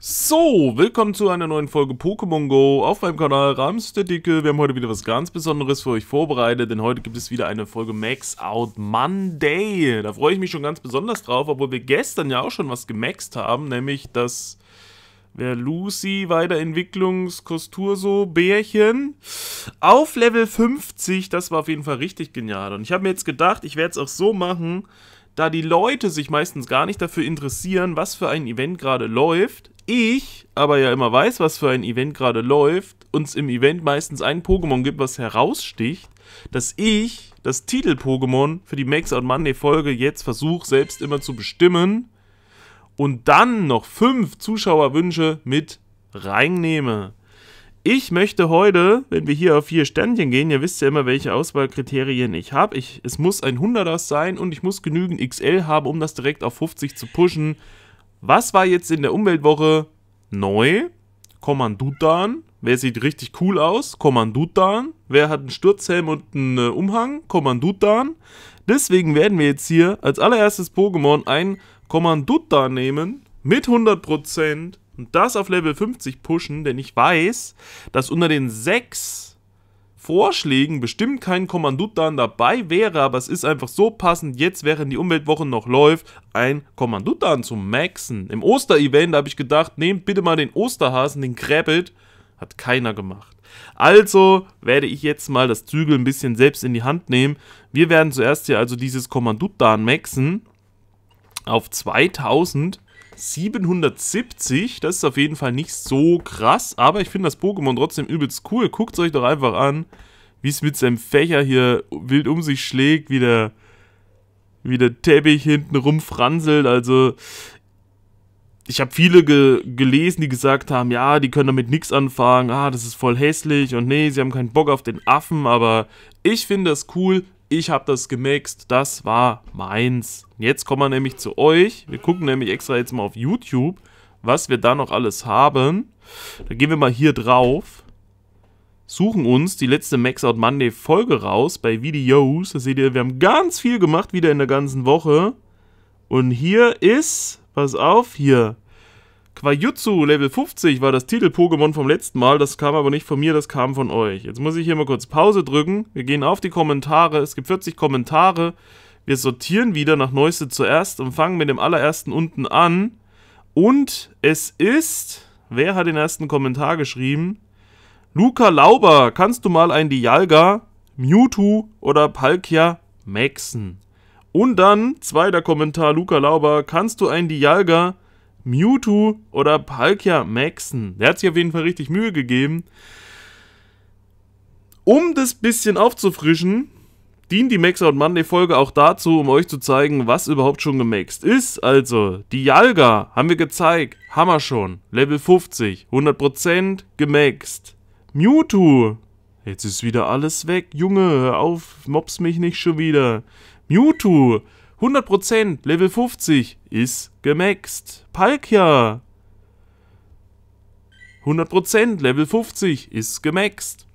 So, willkommen zu einer neuen Folge Pokémon Go auf meinem Kanal Rams der Dicke. Wir haben heute wieder was ganz Besonderes für euch vorbereitet, denn heute gibt es wieder eine Folge Max Out Monday. Da freue ich mich schon ganz besonders drauf, obwohl wir gestern ja auch schon was gemaxt haben, nämlich das wer Lucy Weiterentwicklungskosturso Bärchen auf Level 50. Das war auf jeden Fall richtig genial. Und ich habe mir jetzt gedacht, ich werde es auch so machen, da die Leute sich meistens gar nicht dafür interessieren, was für ein Event gerade läuft, ich aber ja immer weiß, was für ein Event gerade läuft, uns im Event meistens ein Pokémon gibt, was heraussticht, dass ich das Titel-Pokémon für die Max Out Monday-Folge jetzt versuche, selbst immer zu bestimmen und dann noch fünf Zuschauerwünsche mit reinnehme. Ich möchte heute, wenn wir hier auf vier Sternchen gehen, ihr wisst ja immer, welche Auswahlkriterien ich habe. Ich, es muss ein 100er sein und ich muss genügend XL haben, um das direkt auf 50 zu pushen. Was war jetzt in der Umweltwoche neu? Kommandutan. Wer sieht richtig cool aus? Kommandutan. Wer hat einen Sturzhelm und einen äh, Umhang? Kommandutan. Deswegen werden wir jetzt hier als allererstes Pokémon ein Kommandutan nehmen mit 100% und das auf Level 50 pushen, denn ich weiß, dass unter den sechs Vorschlägen bestimmt kein Kommandutan dabei wäre, aber es ist einfach so passend, jetzt während die Umweltwoche noch läuft, ein Kommandutan zu maxen. Im Osterevent habe ich gedacht, nehmt bitte mal den Osterhasen, den Krabbit. Hat keiner gemacht. Also werde ich jetzt mal das Zügel ein bisschen selbst in die Hand nehmen. Wir werden zuerst hier also dieses Kommandutan maxen auf 2000 770. Das ist auf jeden Fall nicht so krass, aber ich finde das Pokémon trotzdem übelst cool. Guckt es euch doch einfach an, wie es mit seinem Fächer hier wild um sich schlägt, wie der, wie der Teppich hinten rumfranselt. Also, ich habe viele ge gelesen, die gesagt haben, ja, die können damit nichts anfangen, ah, das ist voll hässlich und nee, sie haben keinen Bock auf den Affen, aber ich finde das cool ich habe das gemixt, das war meins. Jetzt kommen wir nämlich zu euch. Wir gucken nämlich extra jetzt mal auf YouTube, was wir da noch alles haben. Da gehen wir mal hier drauf. Suchen uns die letzte Max Out Monday Folge raus bei Videos. Da seht ihr, wir haben ganz viel gemacht wieder in der ganzen Woche. Und hier ist, pass auf, hier Quajutsu Level 50 war das Titel-Pokémon vom letzten Mal, das kam aber nicht von mir, das kam von euch. Jetzt muss ich hier mal kurz Pause drücken, wir gehen auf die Kommentare, es gibt 40 Kommentare, wir sortieren wieder nach Neueste zuerst und fangen mit dem allerersten unten an. Und es ist, wer hat den ersten Kommentar geschrieben? Luca Lauber, kannst du mal ein Dialga, Mewtwo oder Palkia maxen? Und dann, zweiter Kommentar, Luca Lauber, kannst du ein Dialga, Mewtwo oder Palkia maxen. Der hat sich auf jeden Fall richtig Mühe gegeben. Um das bisschen aufzufrischen, dient die Max Out Monday Folge auch dazu, um euch zu zeigen, was überhaupt schon gemaxt ist. Also, die Jalga haben wir gezeigt, haben wir schon. Level 50, 100% gemaxt. Mewtwo, jetzt ist wieder alles weg. Junge, hör auf, mobs mich nicht schon wieder. Mewtwo, 100% Level 50 ist gemaxt. Palkia. 100% Level 50 ist gemaxt.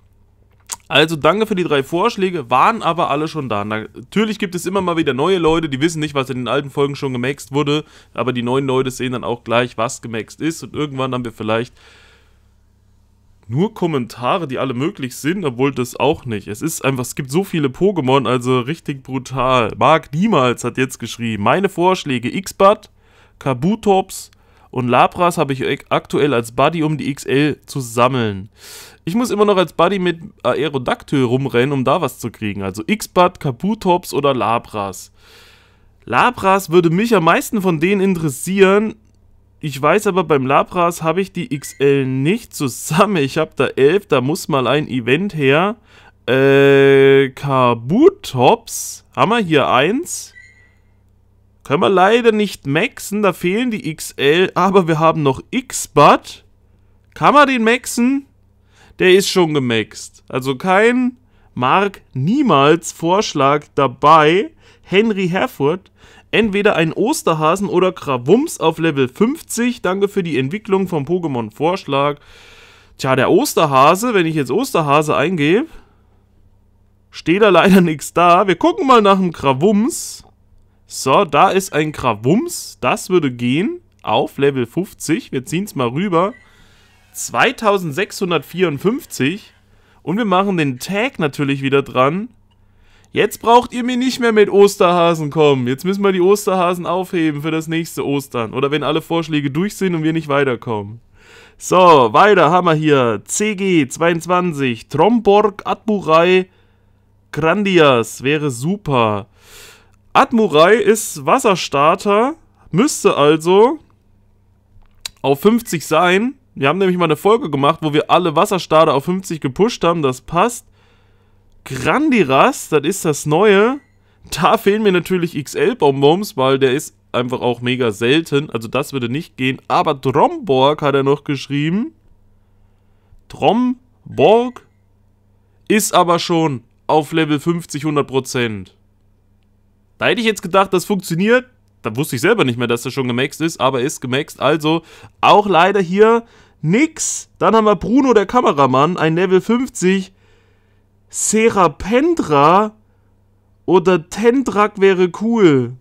Also danke für die drei Vorschläge, waren aber alle schon da. Natürlich gibt es immer mal wieder neue Leute, die wissen nicht, was in den alten Folgen schon gemaxt wurde, aber die neuen Leute sehen dann auch gleich, was gemaxt ist und irgendwann haben wir vielleicht nur Kommentare, die alle möglich sind, obwohl das auch nicht. Es ist einfach, es gibt so viele Pokémon, also richtig brutal. Mark niemals hat jetzt geschrieben. Meine Vorschläge: X-Bat, Kabutops und Labras habe ich aktuell als Buddy, um die XL zu sammeln. Ich muss immer noch als Buddy mit Aerodactyl rumrennen, um da was zu kriegen. Also X-Bat, Kabutops oder Labras. Labras würde mich am meisten von denen interessieren, ich weiß aber, beim Labras habe ich die XL nicht zusammen. Ich habe da 11, da muss mal ein Event her. Äh, Kabutops. Haben wir hier eins? Können wir leider nicht maxen, da fehlen die XL, aber wir haben noch X-Bud. Kann man den maxen? Der ist schon gemaxt. Also kein Mark niemals Vorschlag dabei. Henry Herford entweder ein Osterhasen oder Krawums auf Level 50. Danke für die Entwicklung vom Pokémon-Vorschlag. Tja, der Osterhase, wenn ich jetzt Osterhase eingebe, steht da leider nichts da. Wir gucken mal nach dem Krawums. So, da ist ein Krawums. Das würde gehen auf Level 50. Wir ziehen es mal rüber. 2654. Und wir machen den Tag natürlich wieder dran. Jetzt braucht ihr mir nicht mehr mit Osterhasen kommen. Jetzt müssen wir die Osterhasen aufheben für das nächste Ostern. Oder wenn alle Vorschläge durch sind und wir nicht weiterkommen. So, weiter haben wir hier CG22, Tromborg, Admurai, Grandias wäre super. Admurai ist Wasserstarter, müsste also auf 50 sein. Wir haben nämlich mal eine Folge gemacht, wo wir alle Wasserstarter auf 50 gepusht haben, das passt. Grandiras, das ist das Neue. Da fehlen mir natürlich XL-Bonbons, weil der ist einfach auch mega selten. Also das würde nicht gehen. Aber Dromborg hat er noch geschrieben. Dromborg ist aber schon auf Level 50, 100%. Da hätte ich jetzt gedacht, das funktioniert. Da wusste ich selber nicht mehr, dass er schon gemaxt ist, aber ist gemaxt. Also auch leider hier nix. Dann haben wir Bruno, der Kameramann, ein Level 50 Serapendra oder Tendrak wäre cool.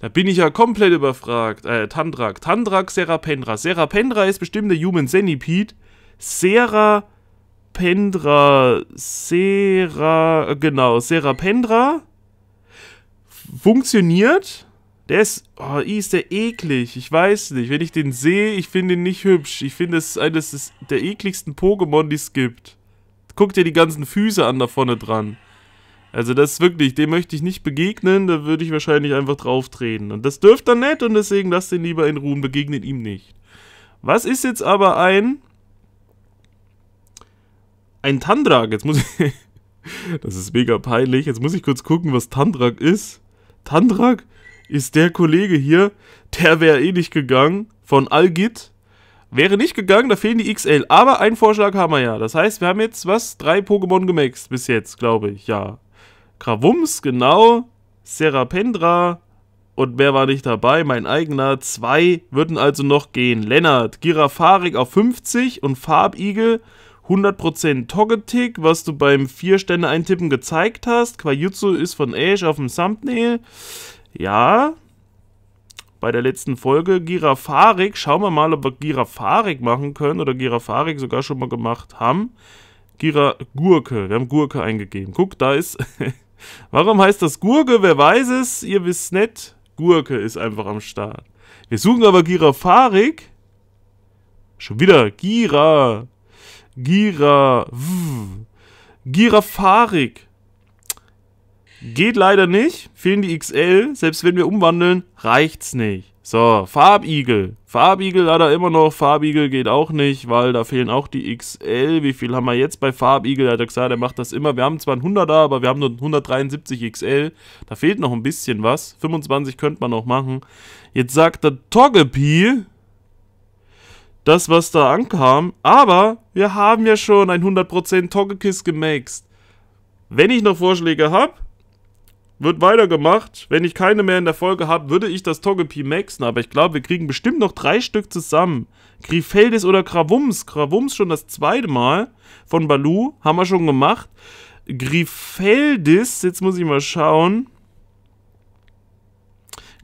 Da bin ich ja komplett überfragt. Äh, Tandrak. Tandrak, Serapendra. Serapendra ist bestimmt der Human Centipede. Serapendra. Sera. Äh, genau, Serapendra. Funktioniert. Der ist. Oh, ist der eklig. Ich weiß nicht. Wenn ich den sehe, ich finde ihn nicht hübsch. Ich finde, es eines der ekligsten Pokémon, die es gibt guck dir die ganzen Füße an da vorne dran. Also das ist wirklich, dem möchte ich nicht begegnen, da würde ich wahrscheinlich einfach drauf treten. Und das dürft er nicht und deswegen lasst ihn lieber in Ruhe begegnet ihm nicht. Was ist jetzt aber ein... Ein Tandrak, jetzt muss ich... das ist mega peinlich, jetzt muss ich kurz gucken, was Tandrak ist. Tandrak ist der Kollege hier, der wäre eh nicht gegangen, von Algit. Wäre nicht gegangen, da fehlen die XL. Aber einen Vorschlag haben wir ja. Das heißt, wir haben jetzt, was, drei Pokémon gemaxt bis jetzt, glaube ich. Ja. Krawums, genau. Serapendra. Und wer war nicht dabei. Mein eigener. Zwei würden also noch gehen. Lennart, Girafarik auf 50 und Farbigel 100% Togetic, was du beim 4 Stände eintippen gezeigt hast. Quajutsu ist von Ash auf dem Thumbnail. Ja, bei der letzten Folge. Girafarik, schauen wir mal, ob wir Girafarik machen können oder Girafarik sogar schon mal gemacht haben. Gira Gurke, wir haben Gurke eingegeben. Guck, da ist... Warum heißt das Gurke? Wer weiß es? Ihr wisst nicht. Gurke ist einfach am Start. Wir suchen aber Girafarik. Schon wieder Gira. Gira. Wv. Girafarik. Geht leider nicht. Fehlen die XL. Selbst wenn wir umwandeln, reicht's nicht. So, Farbigel. Farbigel leider immer noch. Farbigel geht auch nicht, weil da fehlen auch die XL. Wie viel haben wir jetzt bei Farbigel? Er hat gesagt, er macht das immer. Wir haben zwar ein 100er, aber wir haben nur 173 XL. Da fehlt noch ein bisschen was. 25 könnte man noch machen. Jetzt sagt der Toggepi, das, was da ankam. Aber wir haben ja schon ein 100% Toggekiss gemaxed. Wenn ich noch Vorschläge habe, wird weitergemacht. Wenn ich keine mehr in der Folge habe, würde ich das Togepi maxen, aber ich glaube, wir kriegen bestimmt noch drei Stück zusammen. Grifeldis oder Krawums. Krawums schon das zweite Mal von Balu, haben wir schon gemacht. Grifeldis, jetzt muss ich mal schauen.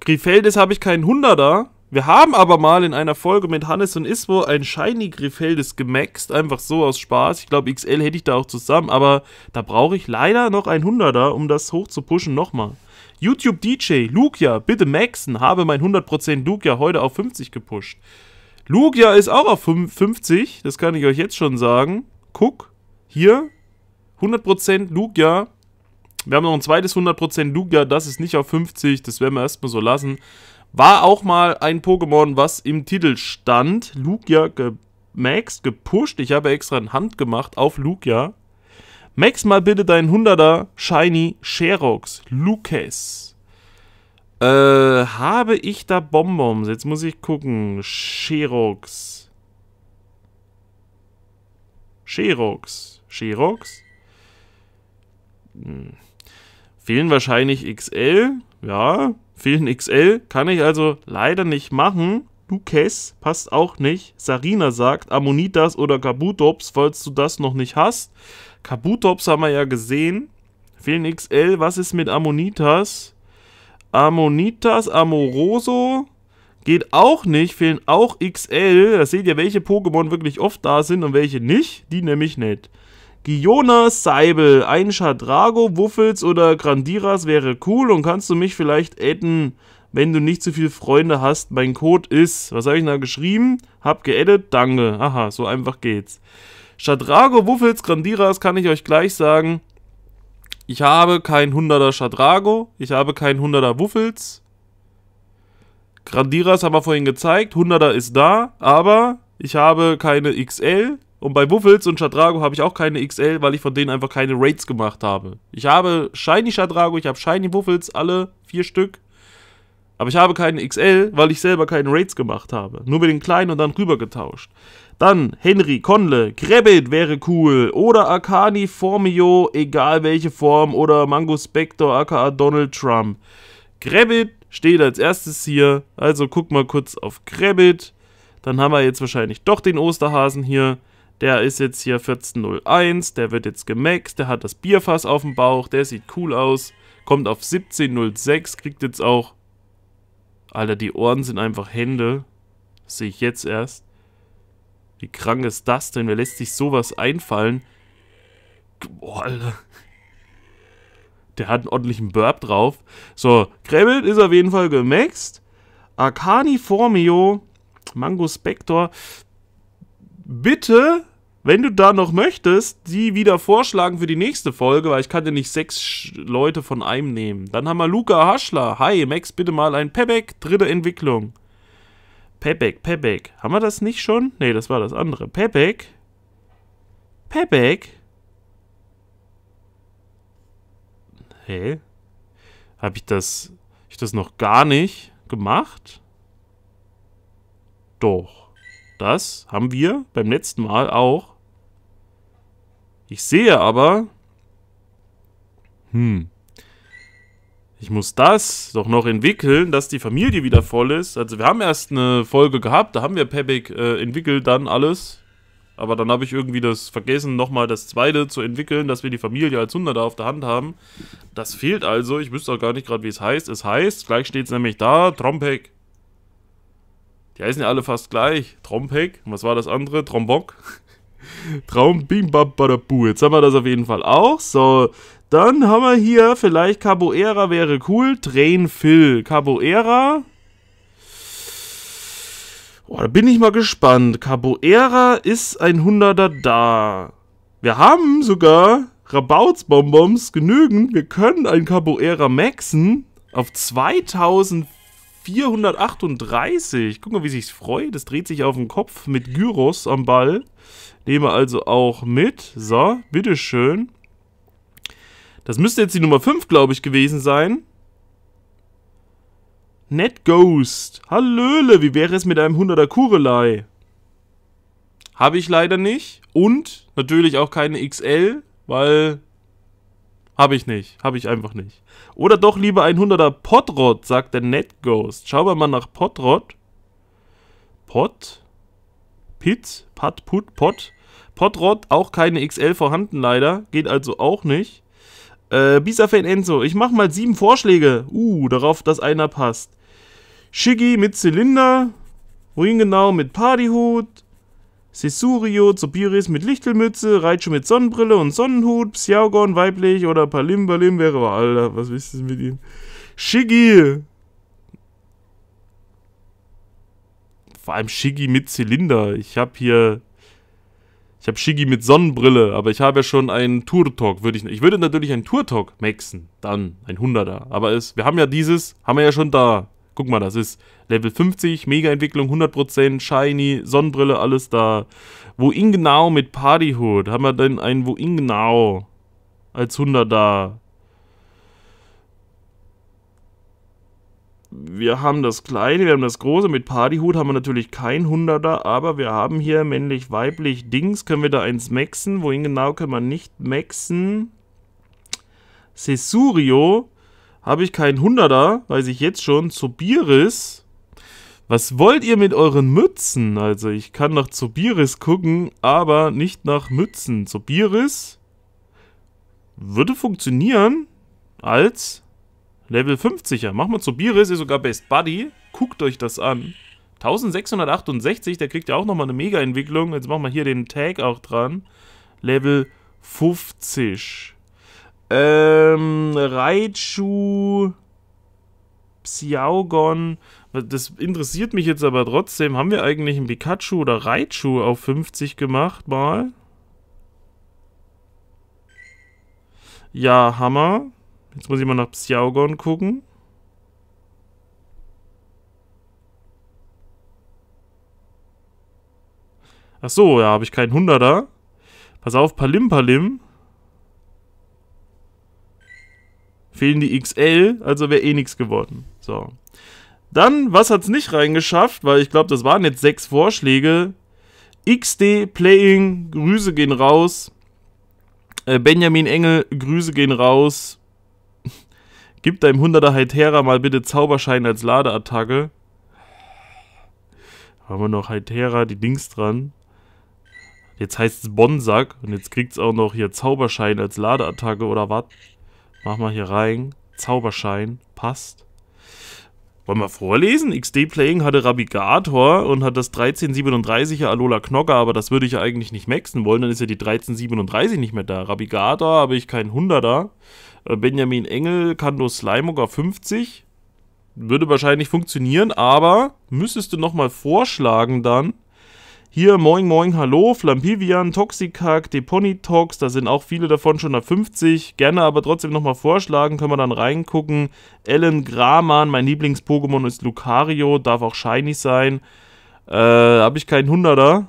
Grifeldis habe ich keinen Hunderter. Wir haben aber mal in einer Folge mit Hannes und Iswo ein Shiny Griffeldes gemaxt, einfach so aus Spaß. Ich glaube, XL hätte ich da auch zusammen, aber da brauche ich leider noch ein 100er, um das hoch zu pushen nochmal. YouTube DJ, Lugia, bitte maxen, habe mein 100% Lugia heute auf 50 gepusht. Lugia ist auch auf 50, das kann ich euch jetzt schon sagen. Guck, hier, 100% Lugia. Wir haben noch ein zweites 100% Lugia, das ist nicht auf 50, das werden wir erstmal so lassen. War auch mal ein Pokémon, was im Titel stand. Lugia gemaxt, gepusht. Ich habe extra eine Hand gemacht auf Lugia. Max mal bitte deinen 100er Shiny Sherox Lucas. Äh, habe ich da Bonbons? Jetzt muss ich gucken. Sherox. Sherox. Sherox. Hm. Fehlen wahrscheinlich XL. Ja. Fehlen XL kann ich also leider nicht machen. Lucas passt auch nicht. Sarina sagt Ammonitas oder Kabutops, falls du das noch nicht hast. Kabutops haben wir ja gesehen. Fehlen XL, was ist mit Ammonitas? Ammonitas, Amoroso geht auch nicht. Fehlen auch XL. Da seht ihr, welche Pokémon wirklich oft da sind und welche nicht. Die nämlich nicht. Giona Seibel, ein Schadrago, Wuffels oder Grandiras wäre cool und kannst du mich vielleicht adden, wenn du nicht zu so viele Freunde hast. Mein Code ist, was habe ich da geschrieben? Hab geaddet, danke. Aha, so einfach geht's. Schadrago, Wuffels, Grandiras kann ich euch gleich sagen. Ich habe kein 100er Schadrago, ich habe kein 100er Wuffels. Grandiras haben wir vorhin gezeigt, 100er ist da, aber ich habe keine XL, und bei Wuffels und Shadrago habe ich auch keine XL, weil ich von denen einfach keine Raids gemacht habe. Ich habe Shiny Shadrago, ich habe Shiny Wuffels, alle vier Stück. Aber ich habe keine XL, weil ich selber keine Raids gemacht habe. Nur mit den kleinen und dann rübergetauscht. Dann Henry, Conle, Krebit wäre cool. Oder Akani, Formio, egal welche Form. Oder Mango Spector, aka Donald Trump. Krebit steht als erstes hier. Also guck mal kurz auf Krebit. Dann haben wir jetzt wahrscheinlich doch den Osterhasen hier der ist jetzt hier 1401, der wird jetzt gemaxt, der hat das Bierfass auf dem Bauch, der sieht cool aus, kommt auf 1706, kriegt jetzt auch... Alter, die Ohren sind einfach Hände. sehe ich jetzt erst. Wie krank ist das denn? Wer lässt sich sowas einfallen? Boah, Alter. Der hat einen ordentlichen Burp drauf. So, Krebelt ist auf jeden Fall gemaxt. Arcani Formio, Mango Spector bitte, wenn du da noch möchtest, die wieder vorschlagen für die nächste Folge, weil ich kann ja nicht sechs Leute von einem nehmen. Dann haben wir Luca Haschler. Hi, Max, bitte mal ein Pebek, dritte Entwicklung. Pebek, Pebek. Haben wir das nicht schon? Ne, das war das andere. Pebek? Pebek? Hä? Habe ich das... ich das noch gar nicht gemacht? Doch. Das haben wir beim letzten Mal auch. Ich sehe aber... Hm. Ich muss das doch noch entwickeln, dass die Familie wieder voll ist. Also wir haben erst eine Folge gehabt, da haben wir Pebek äh, entwickelt, dann alles. Aber dann habe ich irgendwie das vergessen, nochmal das zweite zu entwickeln, dass wir die Familie als Hunderter auf der Hand haben. Das fehlt also. Ich wüsste auch gar nicht gerade, wie es heißt. Es heißt, gleich steht es nämlich da, Trompek. Die heißen ja alle fast gleich. Trompeck, was war das andere? Trombok. Traum, bim, bab, badabu. Jetzt haben wir das auf jeden Fall auch. So, dann haben wir hier vielleicht Caboera wäre cool. drain Phil. Caboera. Boah, da bin ich mal gespannt. Caboera ist ein Hunderter da. Wir haben sogar Rabautsbonbons genügend. Wir können ein Caboera maxen auf 2400. 438. Guck mal, wie sich's freut. Das dreht sich auf den Kopf mit Gyros am Ball. Nehme also auch mit. So, bitteschön. Das müsste jetzt die Nummer 5, glaube ich, gewesen sein. NetGhost. Hallöle, wie wäre es mit einem 100er Kurelei? Habe ich leider nicht. Und natürlich auch keine XL, weil habe ich nicht. Habe ich einfach nicht. Oder doch lieber ein 100er Potrot, sagt der NetGhost. Schauen wir mal nach Potrot. Pot? Pit? Pat, Put, Pot? Potrot, auch keine XL vorhanden leider. Geht also auch nicht. Äh, Bisa-Fan Enzo, ich mache mal sieben Vorschläge. Uh, darauf, dass einer passt. Shiggy mit Zylinder. Ruin genau mit Partyhut. Sesurio, Zopiris mit Lichtelmütze, Raichu mit Sonnenbrille und Sonnenhut, Psiaogon weiblich oder Palimbalim wäre aber Alter, was willst du mit ihm? Shigi! Vor allem Shigi mit Zylinder. Ich habe hier. Ich habe Shigi mit Sonnenbrille, aber ich habe ja schon einen Turtok. talk ich. Ich würde natürlich einen Turtok maxen, dann ein 100er. Aber es, wir haben ja dieses, haben wir ja schon da. Guck mal, das ist Level 50, Mega-Entwicklung, 100%, Shiny, Sonnenbrille, alles da. Wohin genau mit Partyhood? Haben wir denn einen Wohin genau als 100 da? wir haben das kleine, wir haben das große. Mit Partyhut haben wir natürlich kein Hunderter, aber wir haben hier männlich-weiblich Dings. Können wir da eins maxen? Wohin genau können wir nicht maxen? Cesurio habe ich keinen Hunderter, weiß ich jetzt schon, Zobiris. Was wollt ihr mit euren Mützen? Also ich kann nach Zubiris gucken, aber nicht nach Mützen. Zubiris würde funktionieren als Level 50er. Machen wir Zubiris, ist sogar Best Buddy. Guckt euch das an. 1668, der kriegt ja auch nochmal eine Mega-Entwicklung. Jetzt machen wir hier den Tag auch dran. Level 50. Ähm, Raichu, Xiaogon. Das interessiert mich jetzt aber trotzdem. Haben wir eigentlich einen Pikachu oder Raichu auf 50 gemacht mal? Ja, Hammer. Jetzt muss ich mal nach Xiaogon gucken. Ach so, ja, habe ich keinen 100er. Pass auf, Palim Palim. Fehlen die XL, also wäre eh nichts geworden. So. Dann, was hat es nicht reingeschafft? Weil ich glaube, das waren jetzt sechs Vorschläge. XD Playing, Grüße gehen raus. Äh, Benjamin Engel, Grüße gehen raus. Gib deinem 100er Hytera mal bitte Zauberschein als Ladeattacke. Haben wir noch Hytera, die Dings dran. Jetzt heißt es Bonsack und jetzt kriegt es auch noch hier Zauberschein als Ladeattacke oder was? Mach mal hier rein. Zauberschein. Passt. Wollen wir vorlesen? XD Playing hatte Rabigator und hat das 1337er Alola Knocker, aber das würde ich ja eigentlich nicht maxen wollen, dann ist ja die 1337 nicht mehr da. Rabigator habe ich keinen 100er. Äh, Benjamin Engel kann nur Slimoger 50. Würde wahrscheinlich funktionieren, aber müsstest du nochmal vorschlagen dann, hier, moin, moin, hallo, Flampivian, Toxikak, Deponitox, da sind auch viele davon schon auf 50. Gerne aber trotzdem nochmal vorschlagen, können wir dann reingucken. Ellen Graman, mein Lieblings-Pokémon ist Lucario, darf auch shiny sein. Äh, habe ich keinen Hunderter.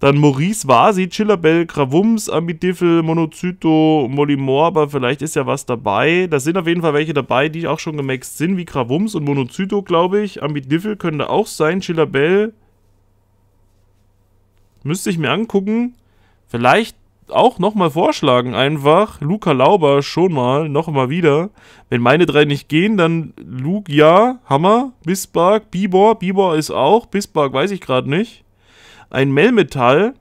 Dann Maurice Vasi, Chillabell, Gravums, Ambidiffel, Monozyto, Molimor, aber vielleicht ist ja was dabei. Da sind auf jeden Fall welche dabei, die auch schon gemaxt sind, wie Gravums und Monozyto, glaube ich. Ambidiffel könnte auch sein, Chillabell, Müsste ich mir angucken. Vielleicht auch nochmal vorschlagen einfach. Luca Lauber schon mal, nochmal wieder. Wenn meine drei nicht gehen, dann Luke ja, Hammer, Bisbark, Bibor. Bibor ist auch, Bisbark weiß ich gerade nicht. Ein Melmetall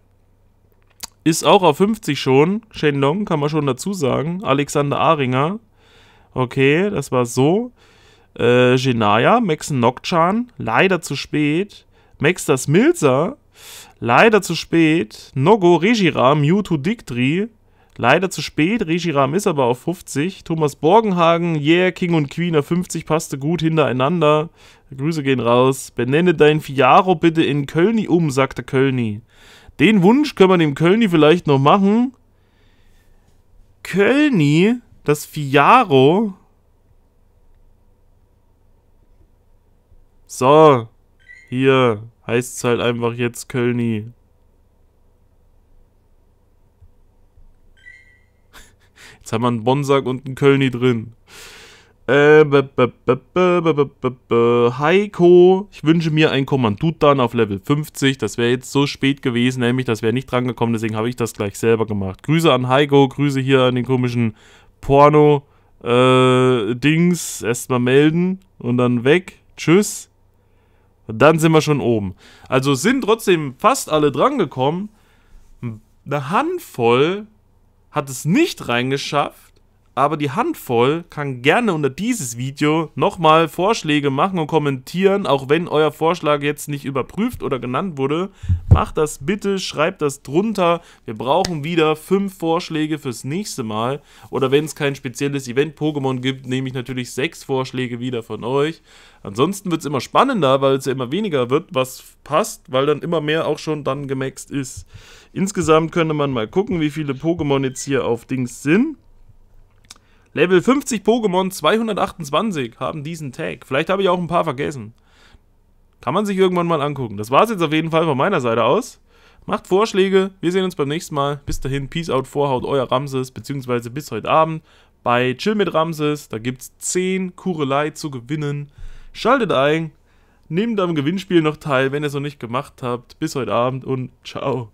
ist auch auf 50 schon. Shenlong kann man schon dazu sagen. Alexander Ahringer. Okay, das war so. Äh, Genaya, Max Nokchan, leider zu spät. Max das Milzer Leider zu spät. Nogo, Regiram, Mewtwo, Dictri. Leider zu spät. Regiram ist aber auf 50. Thomas Borgenhagen, Yeah, King und Queen auf 50 passte gut hintereinander. Grüße gehen raus. Benenne dein Fiaro bitte in Kölni um, sagte Kölni. Den Wunsch können wir dem Kölni vielleicht noch machen. Kölni, das Fiaro. So, hier, Heißt es halt einfach jetzt Kölni. Jetzt haben wir einen Bonsack und einen Kölni drin. Äh, be, be, be, Heiko, ich wünsche mir einen Kommandutan auf Level 50. Das wäre jetzt so spät gewesen, nämlich das wäre nicht drangekommen, deswegen habe ich das gleich selber gemacht. Grüße an Heiko, Grüße hier an den komischen Porno-Dings. Äh, Erstmal melden und dann weg. Tschüss. Dann sind wir schon oben. Also sind trotzdem fast alle drangekommen. Eine Handvoll hat es nicht reingeschafft aber die Handvoll kann gerne unter dieses Video nochmal Vorschläge machen und kommentieren, auch wenn euer Vorschlag jetzt nicht überprüft oder genannt wurde. Macht das bitte, schreibt das drunter. Wir brauchen wieder fünf Vorschläge fürs nächste Mal. Oder wenn es kein spezielles Event-Pokémon gibt, nehme ich natürlich sechs Vorschläge wieder von euch. Ansonsten wird es immer spannender, weil es ja immer weniger wird, was passt, weil dann immer mehr auch schon dann gemaxt ist. Insgesamt könnte man mal gucken, wie viele Pokémon jetzt hier auf Dings sind. Level 50 Pokémon 228 haben diesen Tag. Vielleicht habe ich auch ein paar vergessen. Kann man sich irgendwann mal angucken. Das war es jetzt auf jeden Fall von meiner Seite aus. Macht Vorschläge. Wir sehen uns beim nächsten Mal. Bis dahin, Peace out, Vorhaut, euer Ramses, beziehungsweise bis heute Abend bei Chill mit Ramses. Da gibt es 10 Kurelei zu gewinnen. Schaltet ein, nehmt am Gewinnspiel noch teil, wenn ihr es noch nicht gemacht habt. Bis heute Abend und ciao.